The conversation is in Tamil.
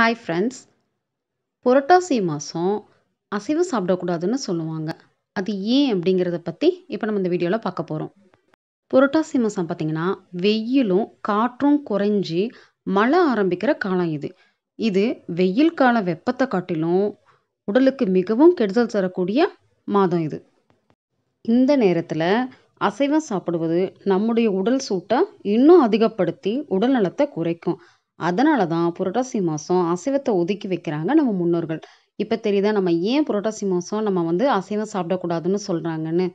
ஹாய் ஃப்ரெண்ட்ஸ் புரட்டாசி மாதம் அசைவம் சாப்பிடக்கூடாதுன்னு சொல்லுவாங்க அது ஏன் அப்படிங்கிறத பற்றி இப்போ நம்ம இந்த வீடியோவில் பார்க்க போகிறோம் புரட்டாசி மாதம் பார்த்திங்கன்னா வெயிலும் காற்றும் குறைஞ்சி மழை ஆரம்பிக்கிற காலம் இது இது வெயில் கால வெப்பத்தை காட்டிலும் உடலுக்கு மிகவும் கெடுதல் தரக்கூடிய மாதம் இது இந்த நேரத்தில் அசைவம் சாப்பிடுவது நம்முடைய உடல் சூட்டை இன்னும் அதிகப்படுத்தி உடல் நலத்தை குறைக்கும் அதனால தான் புரட்டாசி மாதம் அசைவத்தை ஒதுக்கி வைக்கிறாங்க நம்ம முன்னோர்கள் இப்போ தெரியுதா நம்ம ஏன் புரட்டாசி மாதம் நம்ம வந்து அசைவம் சாப்பிடக்கூடாதுன்னு சொல்கிறாங்கன்னு